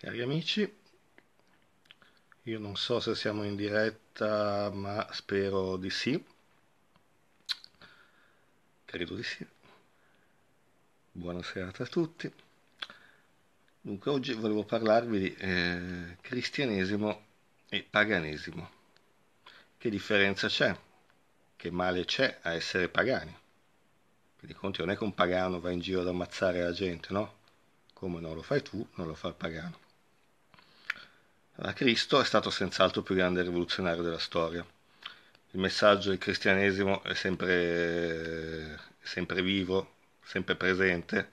Cari amici, io non so se siamo in diretta, ma spero di sì. Credo di sì. Buona serata a tutti. Dunque, oggi volevo parlarvi di eh, cristianesimo e paganesimo. Che differenza c'è? Che male c'è a essere pagani? Quindi, conti, non è che un pagano va in giro ad ammazzare la gente, no? Come non lo fai tu, non lo fa il pagano Cristo è stato senz'altro il più grande rivoluzionario della storia. Il messaggio del cristianesimo è sempre, sempre vivo, sempre presente,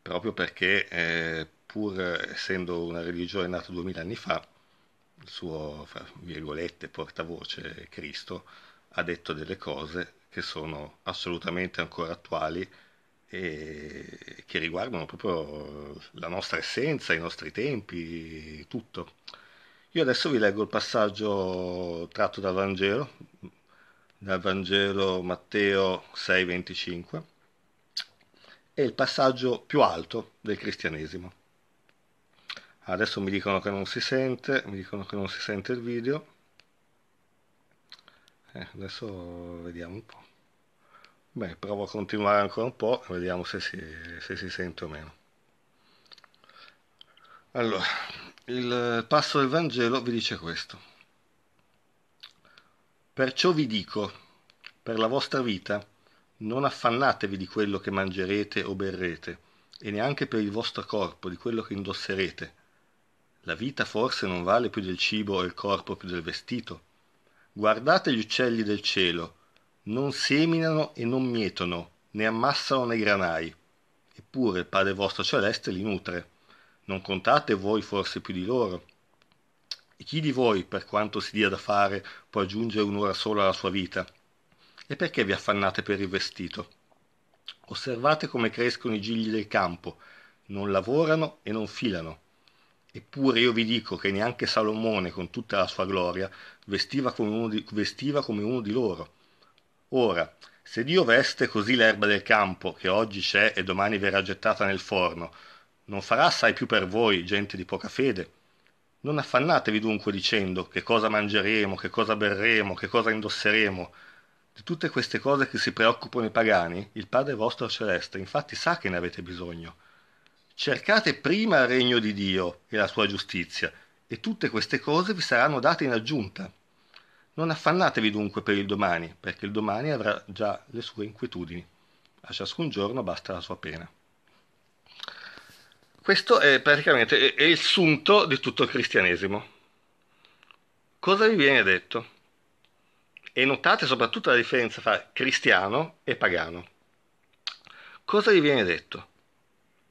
proprio perché eh, pur essendo una religione nata duemila anni fa, il suo, fra virgolette, portavoce Cristo ha detto delle cose che sono assolutamente ancora attuali e che riguardano proprio la nostra essenza, i nostri tempi, tutto. Io adesso vi leggo il passaggio tratto dal Vangelo, dal Vangelo Matteo 6:25, è il passaggio più alto del cristianesimo. Adesso mi dicono che non si sente, mi dicono che non si sente il video. Eh, adesso vediamo un po'. Beh, provo a continuare ancora un po', vediamo se si, se si sente o meno. Allora, il passo del Vangelo vi dice questo. Perciò vi dico, per la vostra vita, non affannatevi di quello che mangerete o berrete, e neanche per il vostro corpo, di quello che indosserete. La vita forse non vale più del cibo e il corpo più del vestito. Guardate gli uccelli del cielo, non seminano e non mietono, né ammassano nei granai, eppure il Padre vostro celeste li nutre. Non contate voi forse più di loro? E chi di voi, per quanto si dia da fare, può aggiungere un'ora sola alla sua vita? E perché vi affannate per il vestito? Osservate come crescono i gigli del campo, non lavorano e non filano. Eppure io vi dico che neanche Salomone, con tutta la sua gloria, vestiva come uno di, come uno di loro. Ora, se Dio veste così l'erba del campo, che oggi c'è e domani verrà gettata nel forno, non farà assai più per voi, gente di poca fede? Non affannatevi dunque dicendo che cosa mangeremo, che cosa berremo, che cosa indosseremo. Di tutte queste cose che si preoccupano i pagani, il Padre vostro celeste infatti sa che ne avete bisogno. Cercate prima il regno di Dio e la sua giustizia, e tutte queste cose vi saranno date in aggiunta. Non affannatevi dunque per il domani, perché il domani avrà già le sue inquietudini. A ciascun giorno basta la sua pena. Questo è praticamente è il sunto di tutto il cristianesimo. Cosa vi viene detto? E notate soprattutto la differenza tra cristiano e pagano. Cosa vi viene detto?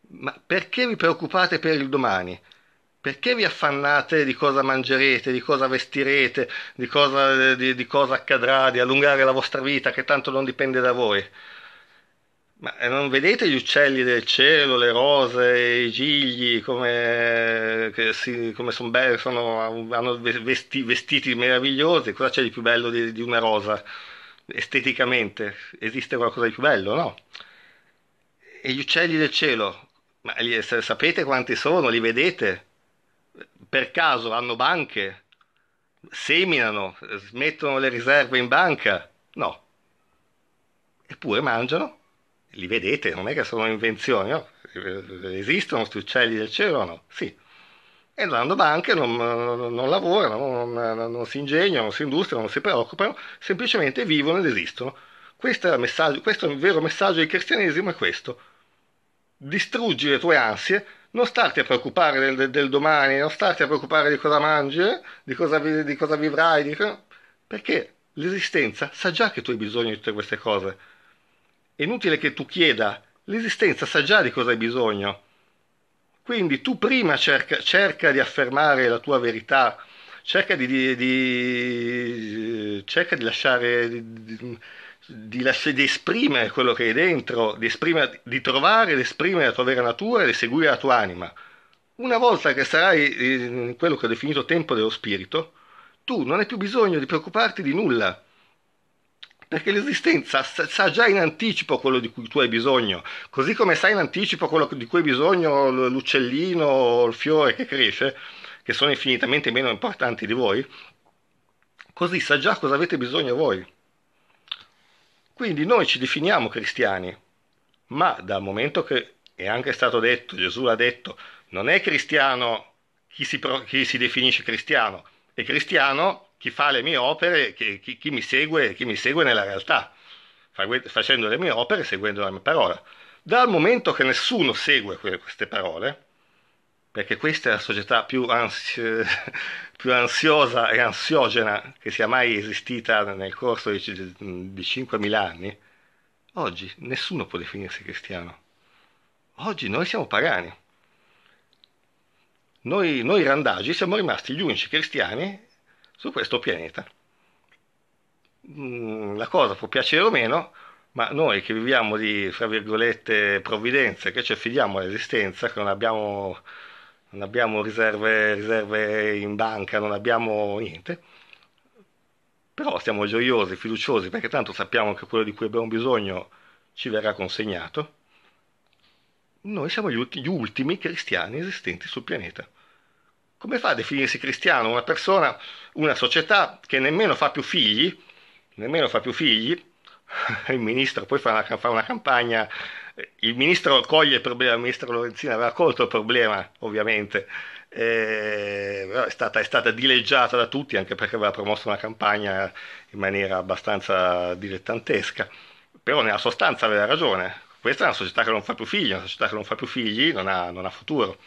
Ma perché vi preoccupate per il domani? Perché vi affannate di cosa mangerete, di cosa vestirete, di cosa, di, di cosa accadrà, di allungare la vostra vita che tanto non dipende da voi? Ma eh, non vedete gli uccelli del cielo, le rose, i gigli, come, si, come son belli, sono, hanno vesti, vestiti meravigliosi? Cosa c'è di più bello di, di, una rosa? Esteticamente esiste qualcosa di più bello, no? E gli uccelli del cielo, ma li, sapete quanti sono? Li vedete? per caso hanno banche? Seminano? Smettono le riserve in banca? No. Eppure mangiano. Li vedete, non è che sono invenzioni, no? Esistono questi uccelli del cielo o no? Sì. E non hanno banche, non, non lavorano, non, non, si ingegnano, non si industriano, non si preoccupano, semplicemente vivono ed esistono. Questo è, il, questo è il vero messaggio del cristianesimo, è questo. Distruggi le tue ansie non starti a preoccupare del, del, domani, non starti a preoccupare di cosa mangi, di cosa, vi, di cosa vivrai, di... perché l'esistenza sa già che tu hai bisogno di tutte queste cose. È inutile che tu chieda, l'esistenza sa già di cosa hai bisogno. Quindi tu prima cerca, cerca di affermare la tua verità, cerca di, di, di cerca di lasciare... Di, di, lasci- di esprimere quello che hai dentro, di, di trovare ed esprimere la tua vera natura e di seguire la tua anima. Una volta che sarai in quello che ho definito tempo dello spirito, tu non hai più bisogno di preoccuparti di nulla, perché l'esistenza sa già in anticipo quello di cui tu hai bisogno, così come sa in anticipo quello di cui hai bisogno l'uccellino o il fiore che cresce, che sono infinitamente meno importanti di voi, così sa già cosa avete bisogno voi. Quindi noi ci definiamo cristiani, ma dal momento che è anche stato detto, Gesù l'ha detto, non è cristiano chi si, chi si definisce cristiano, è cristiano chi fa le mie opere, chi, chi, chi mi, segue, mi, segue, nella realtà, facendo le mie opere e seguendo la mia parola. Dal momento che nessuno segue queste parole, perché questa è la società più, ansi- più, ansiosa e ansiogena che sia mai esistita nel corso di, di 5.000 anni, oggi nessuno può definirsi cristiano. Oggi noi siamo pagani. Noi, noi randagi siamo rimasti gli unici cristiani su questo pianeta. Mm, la cosa può piacere o meno, ma noi che viviamo di, fra virgolette, provvidenze, che ci affidiamo all'esistenza, che non abbiamo non abbiamo riserve, riserve in banca, non abbiamo niente, però siamo gioiosi, fiduciosi, perché tanto sappiamo che quello di cui abbiamo bisogno ci verrà consegnato. Noi siamo gli, ulti, gli ultimi cristiani esistenti sul pianeta. Come fa a definirsi cristiano una persona, una società che nemmeno fa più figli, nemmeno fa più figli, il ministro poi fa una, fa una campagna il ministro coglie il problema, il ministro Lorenzini aveva colto il problema ovviamente, eh, è, stata, è stata dileggiata da tutti anche perché aveva promosso una campagna in maniera abbastanza dilettantesca, però nella sostanza aveva ragione, questa è una società che non fa più figli, una società che non fa più figli non ha, non ha futuro,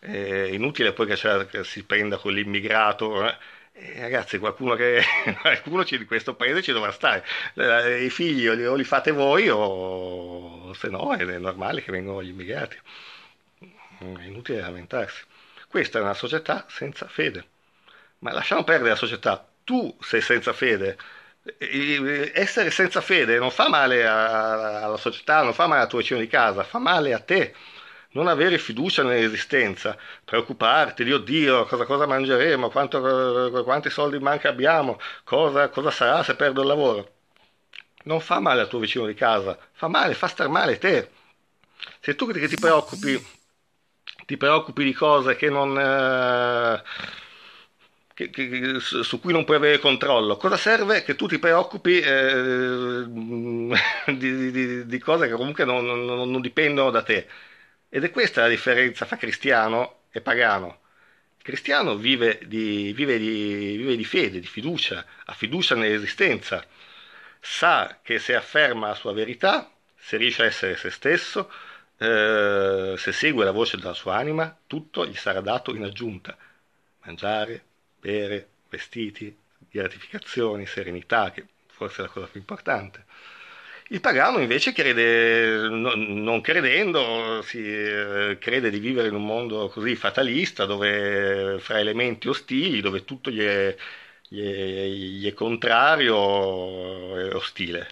eh, è inutile poi che, che si prenda con l'immigrato. Eh eh, ragazzi, qualcuno, che, qualcuno di questo paese ci dovrà stare. Eh, I figli o li, o li fate voi o se no è normale che vengano gli immigrati. Mm, è inutile lamentarsi. Questa è una società senza fede. Ma lasciamo perdere la società. Tu sei senza fede. Eh, eh, essere senza fede non fa male alla società, non fa male al tuo vicino di casa, fa male a te non avere fiducia nell'esistenza, preoccuparti di oddio, cosa, cosa mangeremo, quanto, eh, quanti soldi manca abbiamo, cosa, cosa sarà se perdo il lavoro. Non fa male al tuo vicino di casa, fa male, fa star male te. Se tu che ti preoccupi, ti preoccupi di cose che non... Eh, che, che, su cui non puoi avere controllo. Cosa serve che tu ti preoccupi eh, di, di, di, cose che comunque non, non, non dipendono da te? Ed è questa la differenza fra cristiano e pagano. Il cristiano vive di, vive di, vive di fede, di fiducia, ha fiducia nell'esistenza, sa che se afferma la sua verità, se riesce a essere se stesso, eh, se segue la voce della sua anima, tutto gli sarà dato in aggiunta. Mangiare, bere, vestiti, gratificazioni, serenità, che forse è la cosa più importante. Il pagano invece crede, no, non credendo, si, eh, crede di vivere in un mondo così fatalista, dove fra elementi ostili, dove tutto gli è, gli è, gli è contrario eh, e ostile.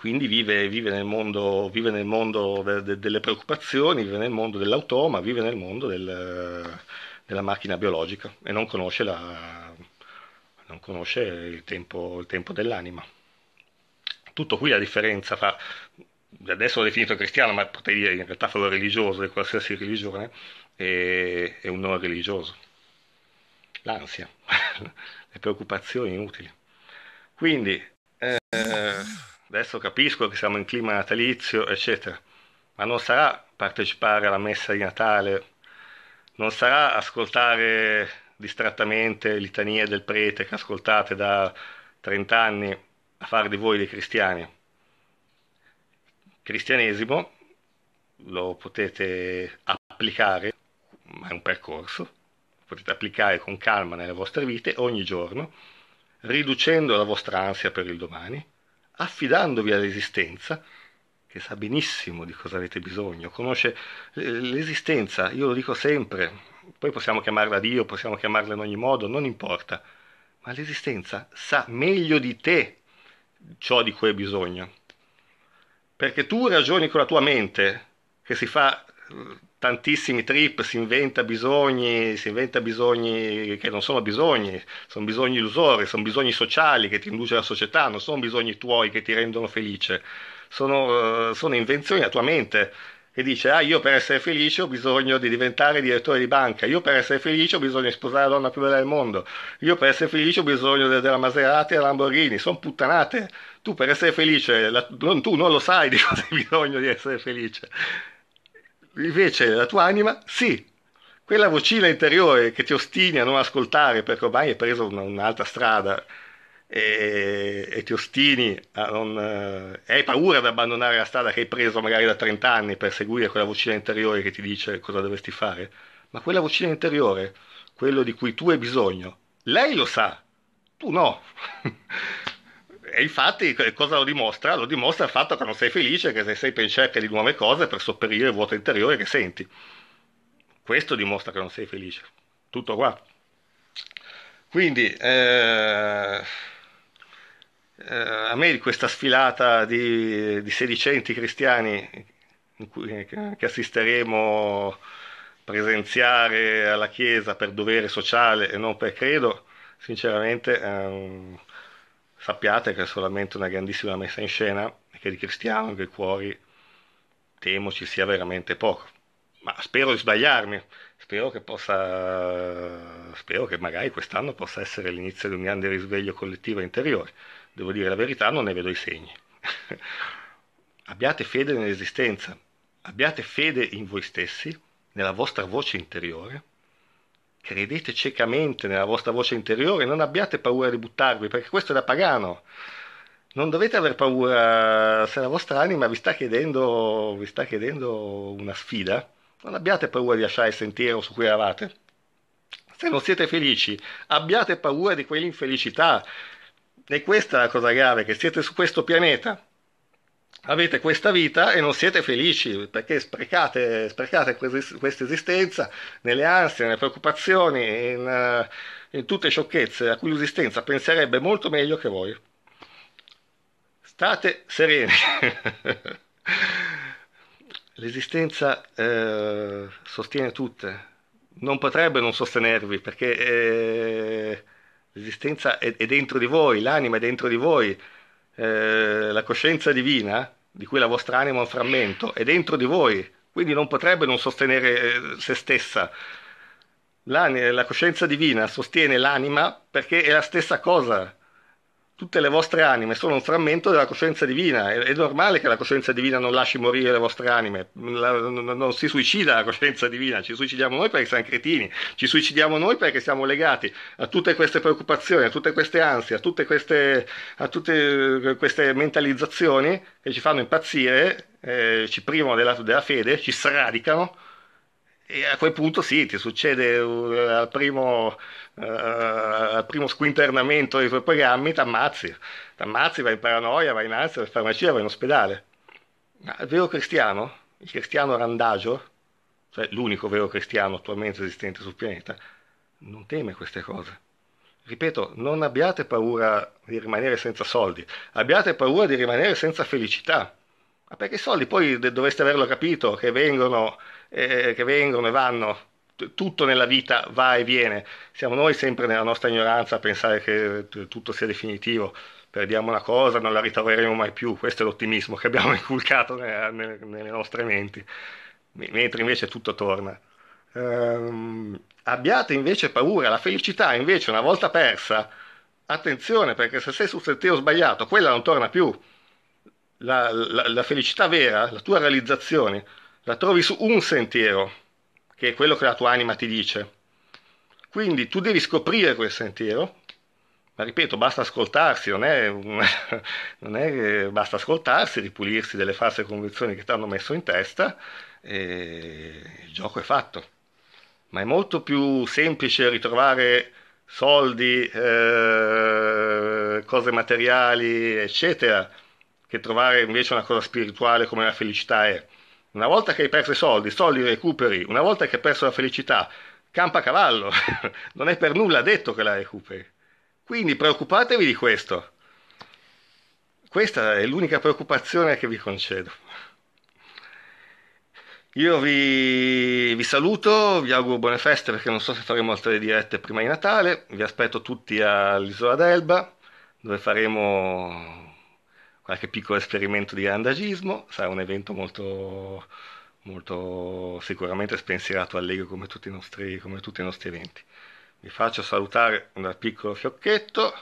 Quindi vive, vive, nel mondo, vive nel mondo de, de, delle preoccupazioni, vive nel mondo dell'automa, vive nel mondo del, della macchina biologica e non conosce, la, non conosce il, tempo, il tempo dell'anima tutto qui la differenza fra adesso l'ho definito cristiano, ma potrei dire in realtà quello religioso di qualsiasi religione e, e un non religioso. L'ansia, le preoccupazioni inutili. Quindi eh, adesso capisco che siamo in clima natalizio, eccetera, ma non sarà partecipare alla messa di Natale, non sarà ascoltare distrattamente litanie del prete che ascoltate da 30 anni a fare di voi dei cristiani. cristianesimo lo potete applicare, ma è un percorso, lo potete applicare con calma nelle vostre vite ogni giorno, riducendo la vostra ansia per il domani, affidandovi all'esistenza che sa benissimo di cosa avete bisogno, conosce eh, l'esistenza, io lo dico sempre, poi possiamo chiamarla Dio, possiamo chiamarla in ogni modo, non importa, ma l'esistenza sa meglio di te ciò di cui hai bisogno. Perché tu ragioni con la tua mente, che si fa eh, tantissimi trip, si inventa bisogni, si inventa bisogni che non sono bisogni, sono bisogni illusori, sono bisogni sociali che ti induce la società, non sono bisogni tuoi che ti rendono felice, sono, eh, sono invenzioni della tua mente e dice ah io per essere felice ho bisogno di diventare direttore di banca, io per essere felice ho bisogno di sposare la donna più bella del mondo, io per essere felice ho bisogno della Maserati e della Lamborghini, sono puttanate, tu per essere felice, la, non, tu non lo sai di cosa hai bisogno di essere felice, invece la tua anima sì, quella vocina interiore che ti ostini a non ascoltare perché ormai hai preso una, un'altra strada, e, e ti ostini a eh, non... Eh, hai paura ad abbandonare la strada che hai preso magari da 30 anni per seguire quella vocina interiore che ti dice cosa dovresti fare, ma quella vocina interiore, quello di cui tu hai bisogno, lei lo sa, tu no. e infatti cosa lo dimostra? Lo dimostra il fatto che non sei felice, che sei sempre in cerca di nuove cose per sopperire il vuoto interiore che senti. Questo dimostra che non sei felice. Tutto qua. Quindi, eh eh, a me questa sfilata di, di sedicenti cristiani cui, eh, che assisteremo presenziare alla Chiesa per dovere sociale e non per credo, sinceramente ehm, sappiate che è solamente una grandissima messa in scena e che di cristiano che cuori temo ci sia veramente poco. Ma spero di sbagliarmi, spero che possa, spero che magari quest'anno possa essere l'inizio di un grande risveglio collettivo interiore devo dire la verità, non ne vedo i segni. abbiate fede nell'esistenza, abbiate fede in voi stessi, nella vostra voce interiore, credete ciecamente nella vostra voce interiore, non abbiate paura di buttarvi, perché questo è da pagano. Non dovete aver paura se la vostra anima vi sta chiedendo, vi sta chiedendo una sfida, non abbiate paura di lasciare il sentiero su cui eravate. Se non siete felici, abbiate paura di quell'infelicità e questa è la cosa grave, che siete su questo pianeta, avete questa vita e non siete felici, perché sprecate, sprecate questa esistenza nelle ansie, nelle preoccupazioni, in, eh, in tutte sciocchezze a cui l'esistenza penserebbe molto meglio che voi. State sereni. L'esistenza eh, sostiene tutte, non potrebbe non sostenervi perché... Eh, l'esistenza è, è, dentro di voi, l'anima è dentro di voi, eh, la coscienza divina, di cui la vostra anima è un frammento, è dentro di voi, quindi non potrebbe non sostenere eh, se stessa. L'anima, la coscienza divina sostiene l'anima perché è la stessa cosa, tutte le vostre anime sono un frammento della coscienza divina. È, è normale che la coscienza divina non lasci morire le vostre anime, la, non, non, si suicida la coscienza divina, ci suicidiamo noi perché siamo cretini, ci suicidiamo noi perché siamo legati a tutte queste preoccupazioni, a tutte queste ansie, a tutte queste, a tutte eh, queste mentalizzazioni che ci fanno impazzire, eh, ci privano della, della fede, ci sradicano e a quel punto sì, ti succede uh, al, primo, uh, al primo squinternamento dei tuoi programmi, ti ammazzi, ti ammazzi, vai in paranoia, vai in ansia, vai in farmacia, vai in ospedale. Ma il vero cristiano, il cristiano randagio, cioè l'unico vero cristiano attualmente esistente sul pianeta, non teme queste cose. Ripeto, non abbiate paura di rimanere senza soldi, abbiate paura di rimanere senza felicità ma perché i soldi poi dovreste averlo capito che vengono, eh, che vengono e vanno, tutto nella vita va e viene. Siamo noi sempre nella nostra ignoranza a pensare che eh, tutto sia definitivo. Perdiamo una cosa, non la ritroveremo mai più. Questo è l'ottimismo che abbiamo inculcato nelle, nelle nostre menti, mentre invece tutto torna. Um, abbiate invece paura, la felicità invece una volta persa, attenzione perché se sei sul sentiero sbagliato, quella non torna più la, la, la felicità vera, la tua realizzazione, la trovi su un sentiero, che è quello che la tua anima ti dice. Quindi tu devi scoprire quel sentiero, ma ripeto, basta ascoltarsi, non è, non è che basta ascoltarsi, ripulirsi delle false convinzioni che ti hanno messo in testa e il gioco è fatto. Ma è molto più semplice ritrovare soldi, eh, cose materiali, eccetera, che trovare invece una cosa spirituale come la felicità è. Una volta che hai perso i soldi, soldi recuperi, una volta che hai perso la felicità, campa a cavallo, non è per nulla detto che la recuperi. Quindi preoccupatevi di questo. Questa è l'unica preoccupazione che vi concedo. Io vi, vi, saluto, vi auguro buone feste perché non so se faremo altre dirette prima di Natale, vi aspetto tutti all'isola d'Elba dove faremo qualche piccolo esperimento di randagismo, sarà un evento molto, molto sicuramente spensierato allegro come tutti, nostri, come tutti i nostri eventi. Vi faccio salutare dal piccolo fiocchetto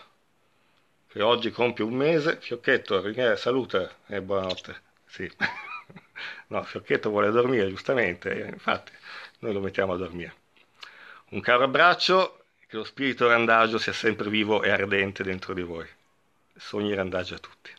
che oggi compie un mese. Fiocchetto, saluta e eh, buonanotte. Sì. No, Fiocchetto vuole dormire giustamente, eh, infatti noi lo mettiamo a dormire. Un caro abbraccio, che lo spirito randagio sia sempre vivo e ardente dentro di voi. Sogni randagio a tutti.